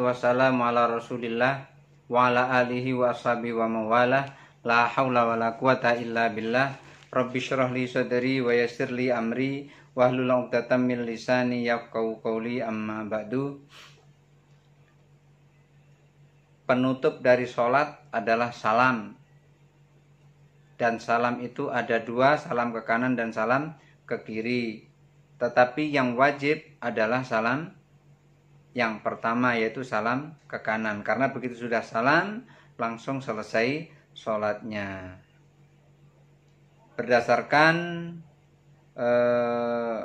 wassalamu ala rasulillah wa ala alihi wa ashabi wa mawala la hawla wa la quwata illa billah rabbi syrah li sadri wa yassir li amri wa hlul uqtatam min lisani yafqahu qawli amma ba'du penutup dari sholat adalah salam dan salam itu ada dua salam ke kanan dan salam ke kiri tetapi yang wajib adalah salam yang pertama yaitu salam ke kanan karena begitu sudah salam langsung selesai sholatnya berdasarkan eh,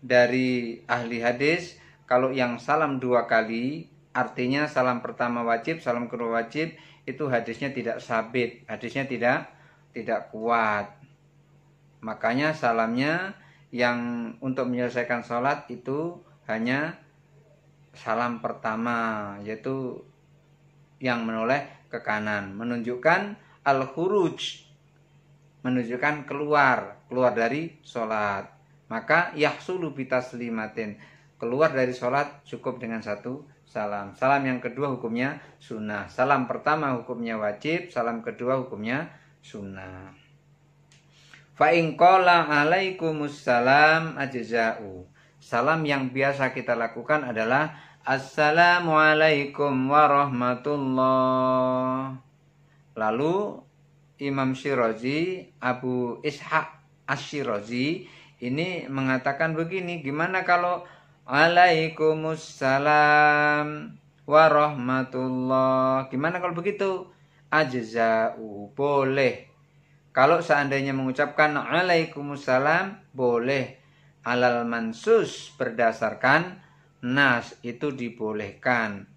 dari ahli hadis kalau yang salam dua kali artinya salam pertama wajib salam kedua wajib itu hadisnya tidak sabit hadisnya tidak tidak kuat makanya salamnya yang untuk menyelesaikan sholat itu hanya salam pertama yaitu yang menoleh ke kanan menunjukkan al khuruj menunjukkan keluar keluar dari sholat maka yahsulu bitaslimatin keluar dari sholat cukup dengan satu salam salam yang kedua hukumnya sunnah salam pertama hukumnya wajib salam kedua hukumnya sunnah fa alaikumussalam ajza'u salam yang biasa kita lakukan adalah Assalamualaikum warahmatullah. Lalu Imam Syirazi, Abu Ishaq Asyirazi ini mengatakan begini, gimana kalau Waalaikumsalam warahmatullah. Gimana kalau begitu? Ajza'u boleh. Kalau seandainya mengucapkan Waalaikumsalam boleh alal mansus berdasarkan nas itu dibolehkan.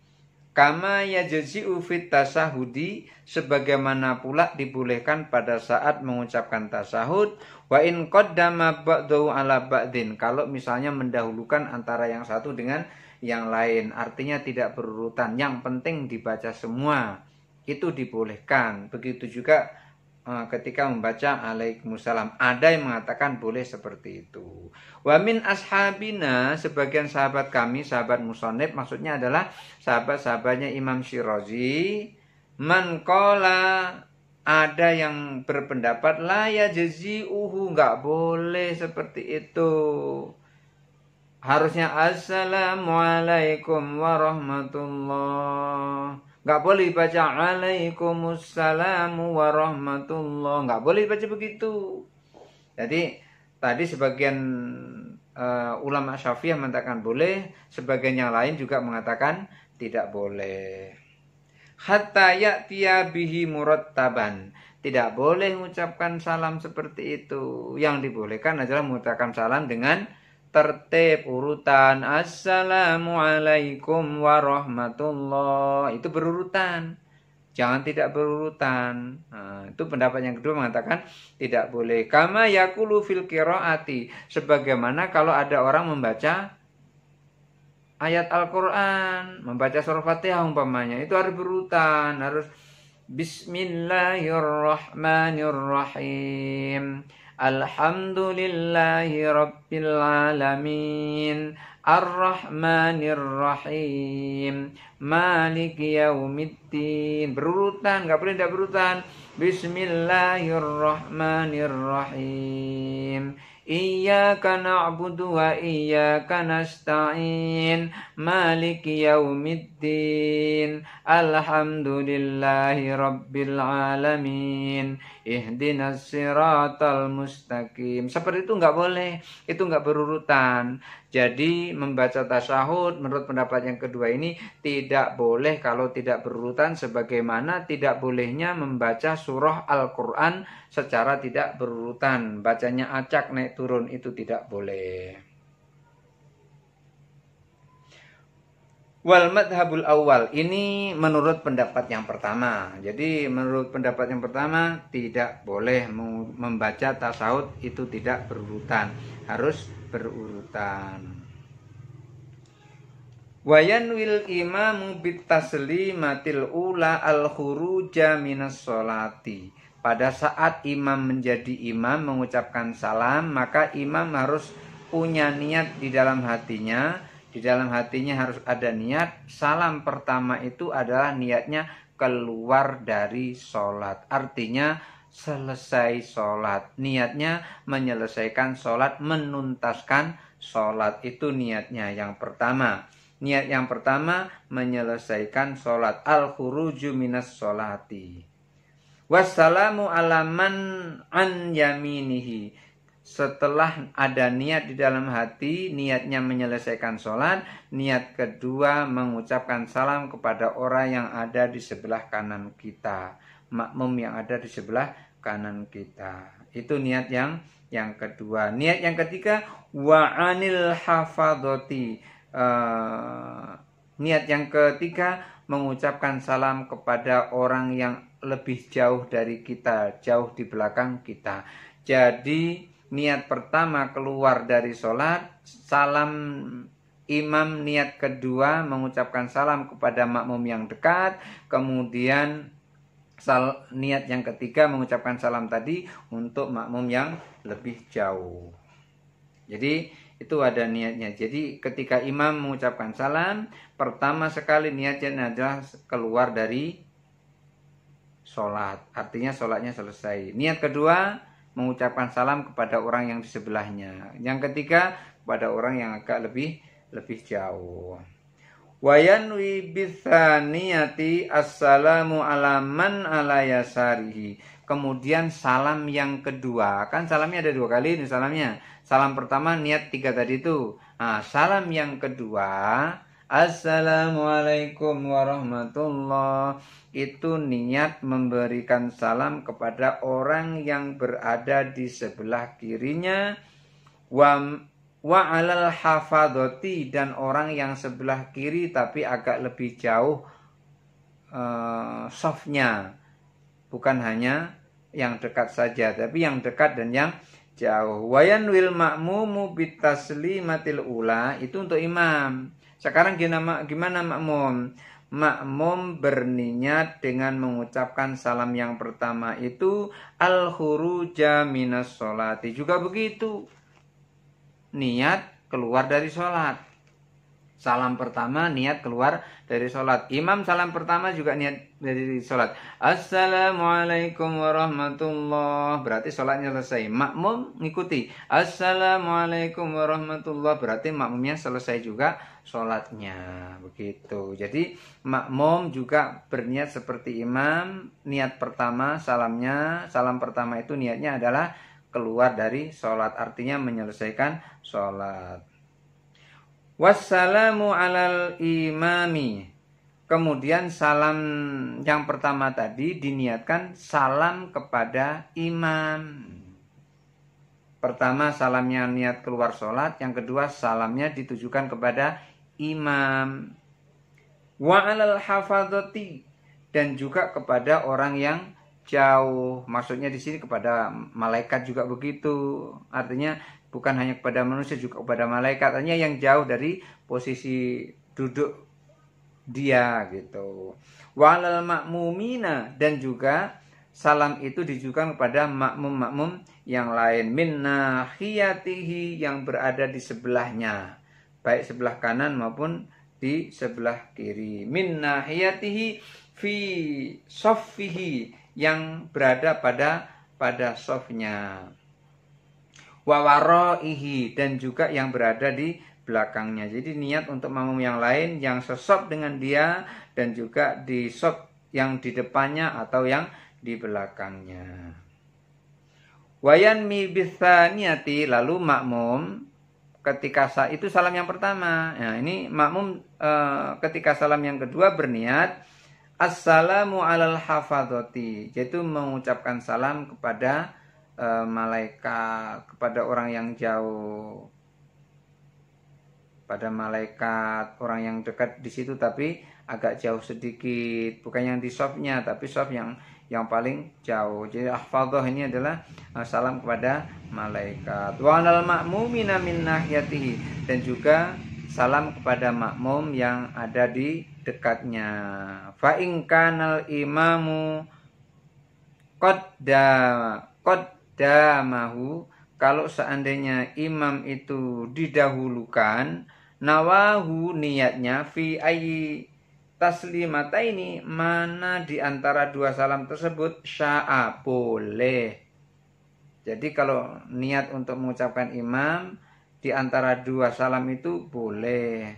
Kama yajazi'u fit tasahudi sebagaimana pula dibolehkan pada saat mengucapkan tasahud wa in qaddama ba'dahu ala ba'din kalau misalnya mendahulukan antara yang satu dengan yang lain artinya tidak berurutan yang penting dibaca semua itu dibolehkan begitu juga Eh, ketika membaca alaikumussalam ada yang mengatakan boleh seperti itu wamin ashabina sebagian sahabat kami sahabat musonib maksudnya adalah sahabat-sahabatnya Imam Syirazi mankola ada yang berpendapat laya ya uhu nggak boleh seperti itu harusnya assalamualaikum warahmatullah Nggak boleh baca alaikumussalamu warahmatullah. Nggak boleh baca begitu. Jadi tadi sebagian uh, ulama syafi'ah mengatakan boleh. Sebagian yang lain juga mengatakan tidak boleh. Hatta ya'tiya bihi murattaban. Tidak boleh mengucapkan salam seperti itu. Yang dibolehkan adalah mengucapkan salam dengan tertib urutan assalamualaikum warahmatullah itu berurutan jangan tidak berurutan nah, itu pendapat yang kedua mengatakan tidak boleh kama yakulu fil kiroati sebagaimana kalau ada orang membaca ayat Al-Quran membaca surah Fatihah umpamanya itu harus berurutan harus Bismillahirrahmanirrahim Alhamdulillahi Rabbil Alamin Ar-Rahmanir-Rahim Malik Yaumiddin Berurutan, gak boleh tidak berurutan Bismillahirrahmanirrahim Iyyaka na'budu wa iyyaka nasta'in Malik Yaumiddin الدين الحمد لله رب العالمين اهدنا الصراط mustaqim seperti itu nggak boleh itu nggak berurutan jadi membaca tasahud menurut pendapat yang kedua ini tidak boleh kalau tidak berurutan sebagaimana tidak bolehnya membaca surah Al-Qur'an secara tidak berurutan bacanya acak naik turun itu tidak boleh Wal madhabul awal ini menurut pendapat yang pertama. Jadi menurut pendapat yang pertama tidak boleh membaca tasawuf itu tidak berurutan, harus berurutan. Wayan wil imamu taslimatil ula al khuruja minas solati. Pada saat imam menjadi imam mengucapkan salam, maka imam harus punya niat di dalam hatinya di dalam hatinya harus ada niat. Salam pertama itu adalah niatnya keluar dari sholat. Artinya selesai sholat. Niatnya menyelesaikan sholat, menuntaskan sholat. Itu niatnya yang pertama. Niat yang pertama menyelesaikan sholat. Al-khuruju minas sholati. Wassalamu alaman an yaminihi setelah ada niat di dalam hati, niatnya menyelesaikan sholat, niat kedua mengucapkan salam kepada orang yang ada di sebelah kanan kita, makmum yang ada di sebelah kanan kita. Itu niat yang yang kedua. Niat yang ketiga wa anil hafadoti. Uh, eh, niat yang ketiga mengucapkan salam kepada orang yang lebih jauh dari kita, jauh di belakang kita. Jadi niat pertama keluar dari sholat, salam imam niat kedua mengucapkan salam kepada makmum yang dekat, kemudian sal, niat yang ketiga mengucapkan salam tadi untuk makmum yang lebih jauh. Jadi itu ada niatnya. Jadi ketika imam mengucapkan salam, pertama sekali niatnya adalah keluar dari sholat. Artinya sholatnya selesai. Niat kedua mengucapkan salam kepada orang yang di sebelahnya. Yang ketiga, kepada orang yang agak lebih lebih jauh. Wayanwi bithaniyati assalamu man ala yasarihi. Kemudian salam yang kedua. Kan salamnya ada dua kali ini salamnya. Salam pertama niat tiga tadi itu. Nah, salam yang kedua Assalamualaikum warahmatullah itu niat memberikan salam kepada orang yang berada di sebelah kirinya wa wa alal hafadoti dan orang yang sebelah kiri tapi agak lebih jauh uh, softnya bukan hanya yang dekat saja tapi yang dekat dan yang jauh wayan wil makmumu matil ula itu untuk imam sekarang gimana, gimana makmum? Makmum berniat dengan mengucapkan salam yang pertama itu al-huruja minas sholati. Juga begitu. Niat keluar dari sholat salam pertama niat keluar dari sholat. Imam salam pertama juga niat dari sholat. Assalamualaikum warahmatullah. Berarti sholatnya selesai. Makmum ngikuti. Assalamualaikum warahmatullah. Berarti makmumnya selesai juga sholatnya. Begitu. Jadi makmum juga berniat seperti imam. Niat pertama salamnya. Salam pertama itu niatnya adalah keluar dari sholat. Artinya menyelesaikan sholat. Wassalamu alal imami. Kemudian salam yang pertama tadi diniatkan salam kepada imam. Pertama salamnya niat keluar sholat, yang kedua salamnya ditujukan kepada imam. Wa alal hafadhati dan juga kepada orang yang jauh. Maksudnya di sini kepada malaikat juga begitu. Artinya bukan hanya kepada manusia juga kepada malaikat hanya yang jauh dari posisi duduk dia gitu walal makmumina dan juga salam itu ditujukan kepada makmum-makmum yang lain minna khiyatihi yang berada di sebelahnya baik sebelah kanan maupun di sebelah kiri minna khiyatihi fi soffihi yang berada pada pada sofnya wawaro ihi dan juga yang berada di belakangnya. Jadi niat untuk makmum yang lain yang sesop dengan dia dan juga di sop yang di depannya atau yang di belakangnya. Wayan mi bisa niati lalu makmum ketika sa itu salam yang pertama. Nah, ini makmum e, ketika salam yang kedua berniat assalamu alal hafadoti yaitu mengucapkan salam kepada Eh, malaikat kepada orang yang jauh pada malaikat orang yang dekat di situ tapi agak jauh sedikit bukan yang di softnya tapi soft yang yang paling jauh jadi ahfadoh ini adalah eh, salam kepada malaikat wanal makmumina min nahyatihi dan juga salam kepada makmum yang ada di dekatnya fa'ingkanal kanal imamu kodda kod damahu kalau seandainya imam itu didahulukan nawahu niatnya fi ayi taslimata ini mana di antara dua salam tersebut sya'a boleh. Jadi kalau niat untuk mengucapkan imam di antara dua salam itu boleh.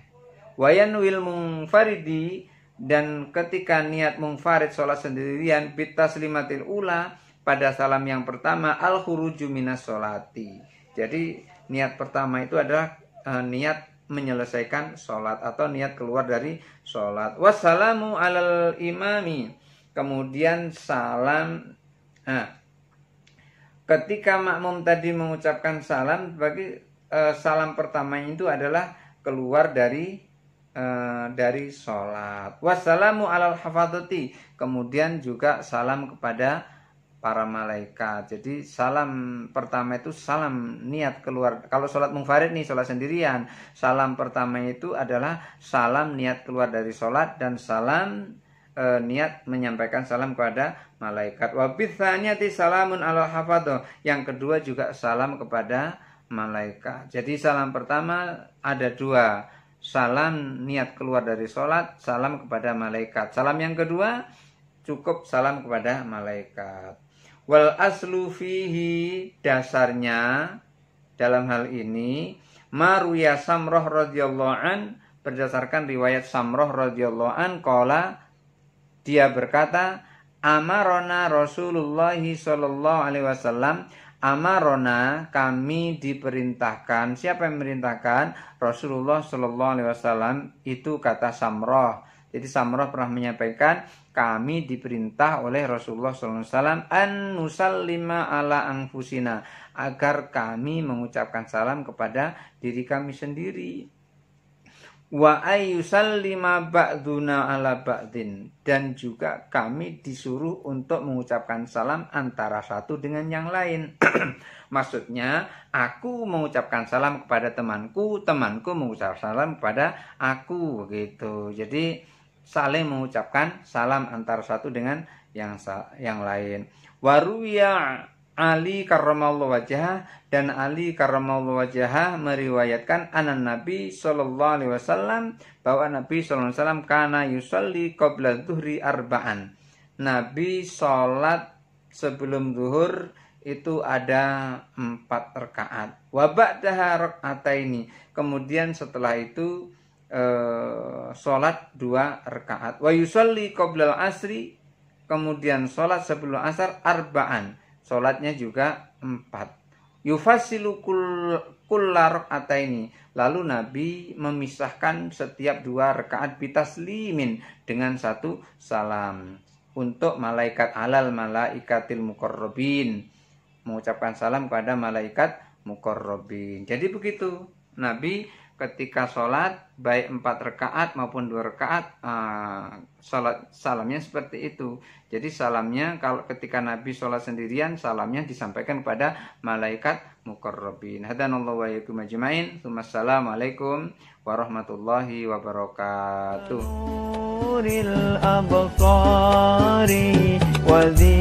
Wayan wil mungfaridi dan ketika niat mungfarid sholat sendirian bitaslimatil ula pada salam yang pertama al khuruju minas solati. Jadi niat pertama itu adalah e, niat menyelesaikan solat atau niat keluar dari solat. Wassalamu alal imami. Kemudian salam. Nah, ketika makmum tadi mengucapkan salam, bagi e, salam pertama itu adalah keluar dari e, dari sholat. Wassalamu alal hafatati. Kemudian juga salam kepada para malaikat. Jadi salam pertama itu salam niat keluar. Kalau sholat mungfarid nih sholat sendirian, salam pertama itu adalah salam niat keluar dari sholat dan salam e, niat menyampaikan salam kepada malaikat. ti salamun ala hafadoh. Yang kedua juga salam kepada malaikat. Jadi salam pertama ada dua. Salam niat keluar dari sholat, salam kepada malaikat. Salam yang kedua cukup salam kepada malaikat. Wal aslu fihi dasarnya dalam hal ini maruya Samroh radhiyallahu an berdasarkan riwayat Samroh radhiyallahu an kola dia berkata amarona Rasulullah sallallahu alaihi wasallam amarona kami diperintahkan siapa yang merintahkan Rasulullah sallallahu alaihi wasallam itu kata Samroh jadi Samurah pernah menyampaikan kami diperintah oleh Rasulullah SAW an nusallima ala anfusina agar kami mengucapkan salam kepada diri kami sendiri wa ayusallima ba'duna ala ba'din dan juga kami disuruh untuk mengucapkan salam antara satu dengan yang lain Maksudnya, aku mengucapkan salam kepada temanku, temanku mengucapkan salam kepada aku gitu. Jadi saling mengucapkan salam antar satu dengan yang yang lain. Waruya Ali karramallahu wajah dan Ali karramallahu wajah meriwayatkan anan Nabi sallallahu alaihi wasallam bahwa Nabi sallallahu alaihi wasallam kana yusalli qabla dhuhri arba'an. Nabi salat sebelum zuhur itu ada empat rakaat. Wa ba'daha ini. Kemudian setelah itu eh, sholat dua rakaat. Wa yusalli qoblal asri kemudian sholat sebelum asar arbaan. Sholatnya juga empat. Yufasilu kullar ini. Lalu Nabi memisahkan setiap dua rekaat bitaslimin dengan satu salam untuk malaikat alal malaikatil mukorrobin mengucapkan salam kepada malaikat mukorrobin. Jadi begitu Nabi ketika sholat baik empat rekaat maupun dua rekaat uh, sholat salamnya seperti itu jadi salamnya kalau ketika Nabi sholat sendirian salamnya disampaikan kepada malaikat mukarrabin hadanallahu wa yakum ajma'in assalamualaikum warahmatullahi wabarakatuh